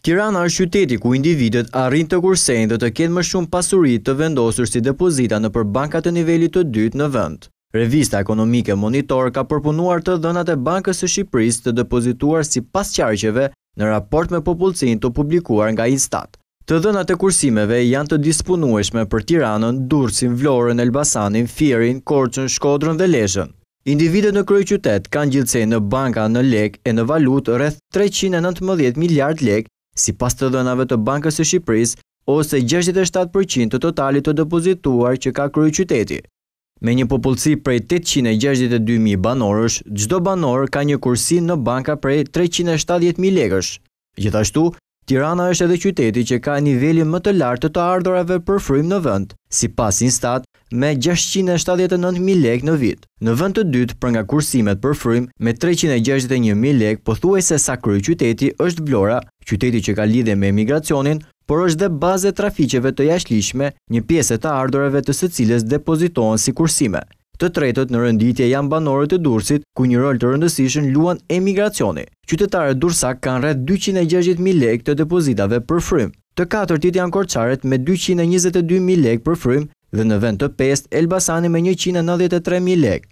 Tirana është qyteti ku individet arrin të kursejnë dhe të kjetë më shumë pasurit të vendosur si depozita në për bankat e nivellit të dytë në vënd. Revista Ekonomike Monitor ka përpunuar të dënat e bankës e Shqipëris të depozituar si pasqarqeve në raport me popullësin të publikuar nga instat. Të dënat e kursimeve janë të disponueshme për Tiranën, Durësin, Vlorën, Elbasanin, Fierin, Korqën, Shkodrën dhe Leshën. Individet në kryë qytet kanë gjithsej në banka në lek e në valut rreth 319 miliard lek si pas të dënave të bankës e Shqipëris, ose 67% të totalit të depozituar që ka kryu qyteti. Me një popullësi prej 862.000 banorësh, gjdo banorë ka një kursin në banka prej 370.000 legësh. Gjithashtu, Tirana është edhe qyteti që ka nivelin më të lartë të ardhurave për frym në vënd, si pas instat, me 679.000 lek në vit. Në vënd të dytë për nga kursimet për frym me 361.000 lek, po thuaj se sa kryu qyteti është Vlora, qyteti që ka lidhe me emigracionin, por është dhe baze traficeve të jashlishme, një pjesë të ardoreve të së cilës depozitohen si kursime. Të tretët në rënditje janë banorët të dursit, ku një rol të rëndësishën luan emigracioni. Qytetarët dursak kanë rrët 260.000 lek të depozitave për frym. Të katër janë korçaret me 222.000 lek për frym dhe në vend të 5 Elbasani me 193.000 lek.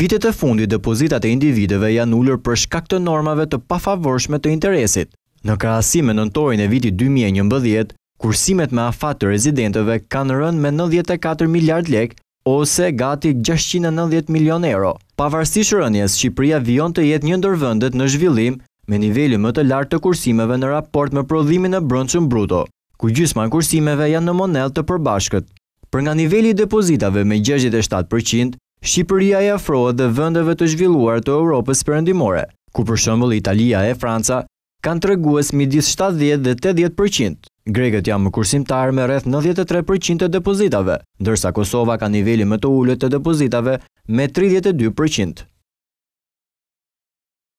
Vitet e fundi depozitat e individeve janë ullur për shkak të normave të pafavorshme të interesit. Në krahasim me nëntorin e vitit 2011, kursimet me afat të rezidentëve kanë rënë me 94 miljard lek ose gati 690 milion euro. Pavarësisht rënjes, Shqipëria vijon të jetë një ndërvëndet në zhvillim me niveli më të lartë të kursimeve në raport me prodhimin e brendshëm bruto, ku gjysma në kursimeve janë në monel të përbashkët. Për nga nivelli depozitave me 67%, Shqipëria e afroët dhe vëndëve të zhvilluar të Europës përëndimore, ku për shëmbëll Italia e Franca kanë të reguës midis 70 dhe 80%. Greget jam më kursimtar me rreth 93% të depozitave, dërsa Kosova ka nivelli më të ullët të depozitave me 32%.